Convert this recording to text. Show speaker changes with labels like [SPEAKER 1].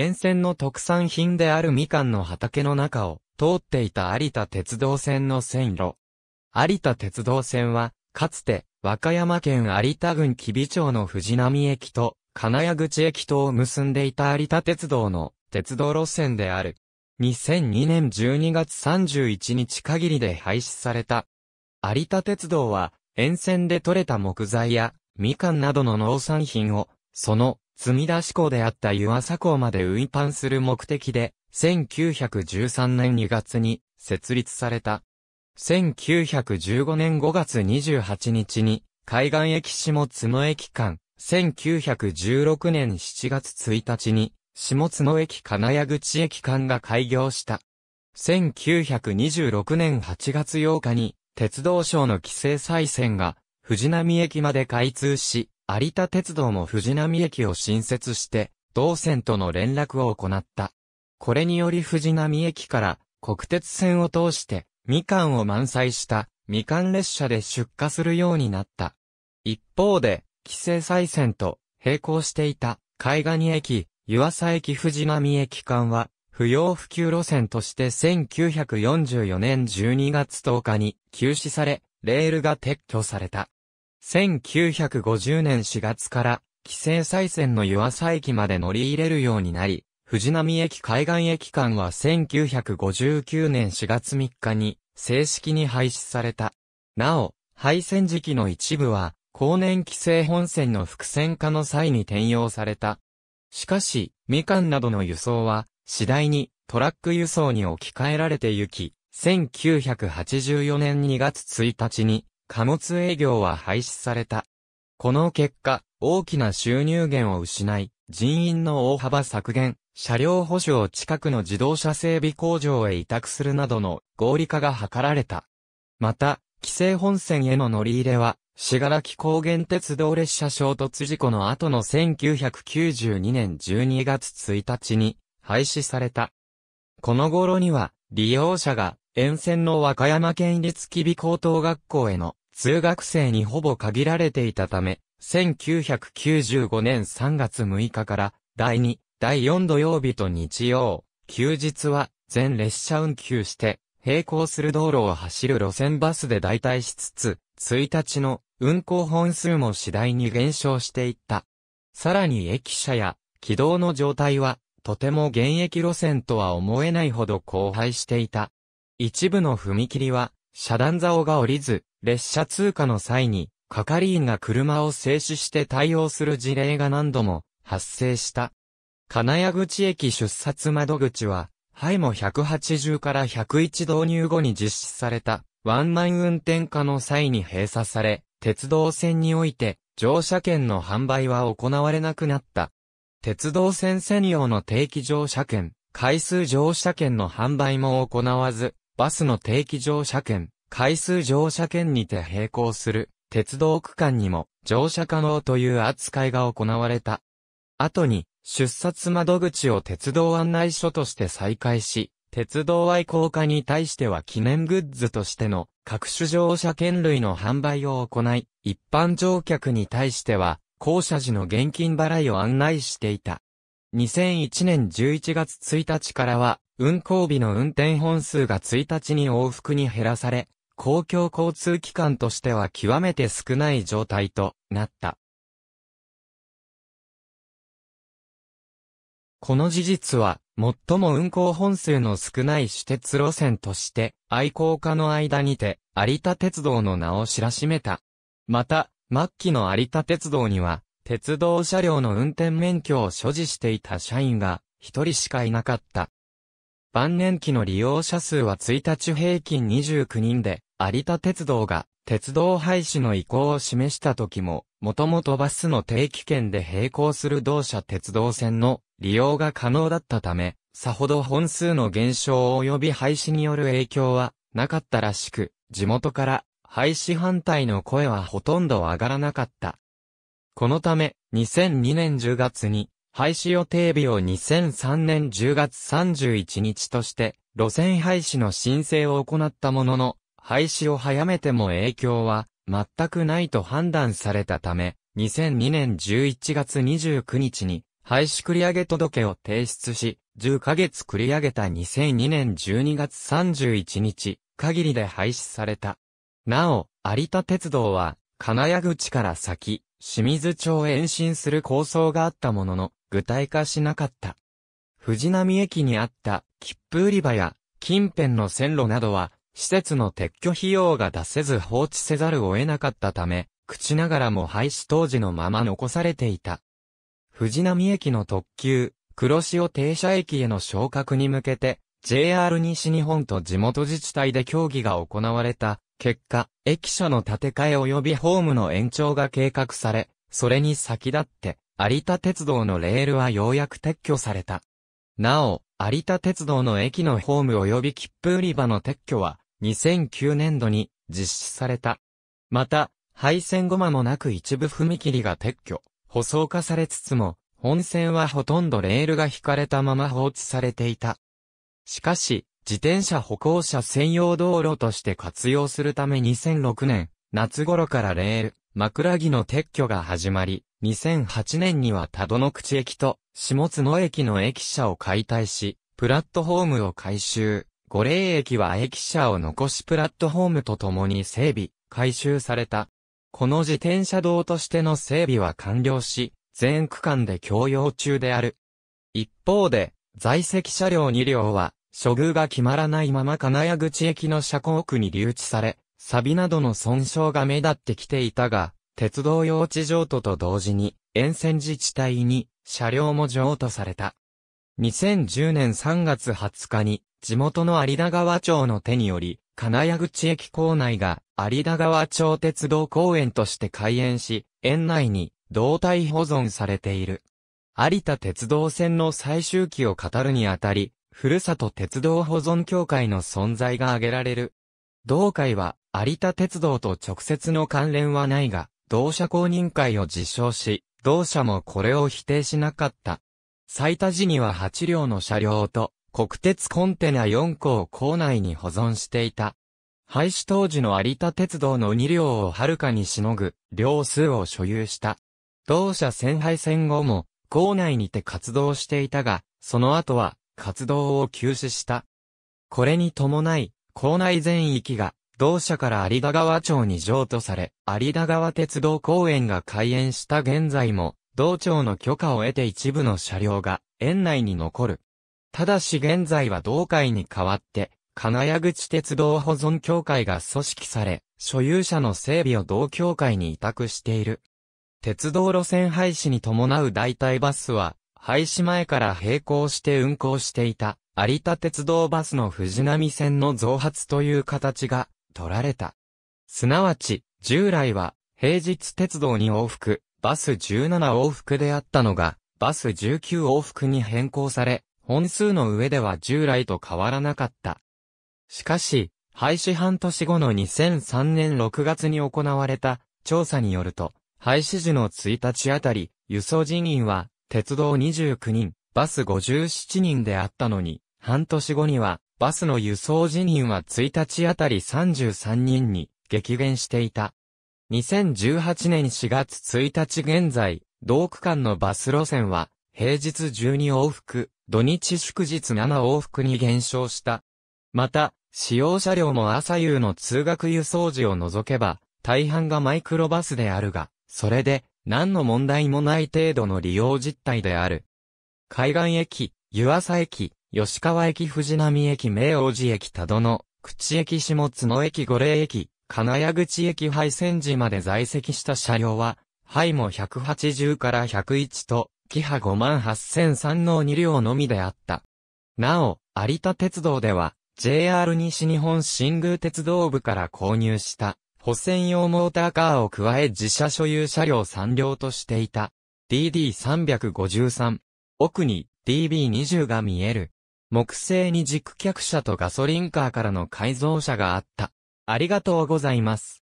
[SPEAKER 1] 沿線の特産品であるみかんの畑の中を通っていた有田鉄道線の線路。有田鉄道線は、かつて、和歌山県有田郡吉備町の藤波駅と、金谷口駅とを結んでいた有田鉄道の鉄道路線である。2002年12月31日限りで廃止された。有田鉄道は、沿線で採れた木材や、みかんなどの農産品を、その墨田志向であった湯浅港まで運搬する目的で、1913年2月に設立された。1915年5月28日に、海岸駅下津野駅間、1916年7月1日に、下津野駅金谷口駅間が開業した。1926年8月8日に、鉄道省の規制再線が、藤波駅まで開通し、有田鉄道も藤波駅を新設して、同線との連絡を行った。これにより藤波駅から国鉄線を通して、みかんを満載したみかん列車で出荷するようになった。一方で、規制再線と並行していた海岸駅、湯浅駅藤波駅間は、不要不急路線として1944年12月10日に休止され、レールが撤去された。1950年4月から、規制再線の湯浅駅まで乗り入れるようになり、藤波駅海岸駅間は1959年4月3日に正式に廃止された。なお、廃線時期の一部は、後年規制本線の複線化の際に転用された。しかし、みかんなどの輸送は、次第にトラック輸送に置き換えられてゆき、1984年2月1日に貨物営業は廃止された。この結果、大きな収入源を失い、人員の大幅削減、車両保守を近くの自動車整備工場へ委託するなどの合理化が図られた。また、規制本線への乗り入れは、しがらき高原鉄道列車衝突事故の後の1992年12月1日に廃止された。この頃には、利用者が沿線の和歌山県立吉備高等学校への通学生にほぼ限られていたため、1995年3月6日から、第2、第4土曜日と日曜、休日は、全列車運休して、並行する道路を走る路線バスで代替しつつ、1日の運行本数も次第に減少していった。さらに駅舎や軌道の状態は、とても現役路線とは思えないほど荒廃していた。一部の踏切は、遮断竿が降りず、列車通過の際に、係員が車を静止して対応する事例が何度も発生した。金谷口駅出発窓口は、ハイも180から101導入後に実施された、ワンマン運転化の際に閉鎖され、鉄道線において、乗車券の販売は行われなくなった。鉄道線専用の定期乗車券、回数乗車券の販売も行わず、バスの定期乗車券、回数乗車券にて並行する鉄道区間にも乗車可能という扱いが行われた。後に出札窓口を鉄道案内所として再開し、鉄道愛好家に対しては記念グッズとしての各種乗車券類の販売を行い、一般乗客に対しては、降車時の現金払いを案内していた。2001年11月1日からは、運行日の運転本数が1日に往復に減らされ、公共交通機関としては極めて少ない状態となった。この事実は、最も運行本数の少ない私鉄路線として、愛好家の間にて、有田鉄道の名を知らしめた。また、末期の有田鉄道には、鉄道車両の運転免許を所持していた社員が、一人しかいなかった。晩年期の利用者数は1日平均29人で、有田鉄道が鉄道廃止の意向を示した時も、もともとバスの定期券で並行する同社鉄道線の利用が可能だったため、さほど本数の減少及び廃止による影響はなかったらしく、地元から廃止反対の声はほとんど上がらなかった。このため、2002年10月に、廃止予定日を2003年10月31日として、路線廃止の申請を行ったものの、廃止を早めても影響は全くないと判断されたため、2002年11月29日に廃止繰り上げ届を提出し、10ヶ月繰り上げた2002年12月31日限りで廃止された。なお、有田鉄道は、金谷口から先、清水町へ延伸する構想があったものの、具体化しなかった。藤波駅にあった切符売り場や近辺の線路などは施設の撤去費用が出せず放置せざるを得なかったため、口ながらも廃止当時のまま残されていた。藤波駅の特急、黒潮停車駅への昇格に向けて、JR 西日本と地元自治体で協議が行われた結果、駅舎の建て替え及びホームの延長が計画され、それに先立って、有田鉄道のレールはようやく撤去された。なお、有田鉄道の駅のホーム及び切符売り場の撤去は、2009年度に実施された。また、廃線後間もなく一部踏切が撤去、舗装化されつつも、本線はほとんどレールが引かれたまま放置されていた。しかし、自転車歩行者専用道路として活用するため2006年、夏頃からレール、枕木の撤去が始まり、2008年には多度の口駅と下津野駅の駅舎を解体し、プラットホームを改修。五霊駅は駅舎を残しプラットホームと共に整備、改修された。この自転車道としての整備は完了し、全区間で供用中である。一方で、在籍車両2両は、処遇が決まらないまま金谷口駅の車庫奥に留置され、サビなどの損傷が目立ってきていたが、鉄道用地譲渡と同時に、沿線自治体に車両も譲渡された。2010年3月20日に、地元の有田川町の手により、金谷口駅構内が有田川町鉄道公園として開園し、園内に胴体保存されている。有田鉄道線の最終期を語るにあたり、ふるさと鉄道保存協会の存在が挙げられる。同会は有田鉄道と直接の関連はないが、同社公認会を実証し、同社もこれを否定しなかった。最多時には8両の車両と、国鉄コンテナ4個を構内に保存していた。廃止当時の有田鉄道の2両をはるかにしのぐ、両数を所有した。同社戦敗戦後も、校内にて活動していたが、その後は、活動を休止した。これに伴い、校内全域が、同社から有田川町に譲渡され、有田川鉄道公園が開園した現在も、同町の許可を得て一部の車両が園内に残る。ただし現在は同会に代わって、金谷口鉄道保存協会が組織され、所有者の整備を同協会に委託している。鉄道路線廃止に伴う代替バスは、廃止前から並行して運行していた、有田鉄道バスの藤波線の増発という形が取られた。すなわち、従来は、平日鉄道に往復、バス17往復であったのが、バス19往復に変更され、本数の上では従来と変わらなかった。しかし、廃止半年後の2003年6月に行われた調査によると、廃止時の1日あたり、輸送人員は鉄道29人、バス57人であったのに、半年後にはバスの輸送人員は1日あたり33人に激減していた。2018年4月1日現在、同区間のバス路線は、平日12往復、土日祝日7往復に減少した。また、使用車両も朝夕の通学輸送時を除けば、大半がマイクロバスであるが、それで、何の問題もない程度の利用実態である。海岸駅、湯浅駅、吉川駅藤波駅明王寺駅多戸の、口駅下津野駅五霊駅、金谷口駅廃線時まで在籍した車両は、廃も180から101と、キハ58003の2両のみであった。なお、有田鉄道では、JR 西日本新宮鉄道部から購入した、保線用モーターカーを加え自社所有車両3両としていた。DD353。奥に DB20 が見える。木製に軸客車とガソリンカーからの改造車があった。ありがとうございます。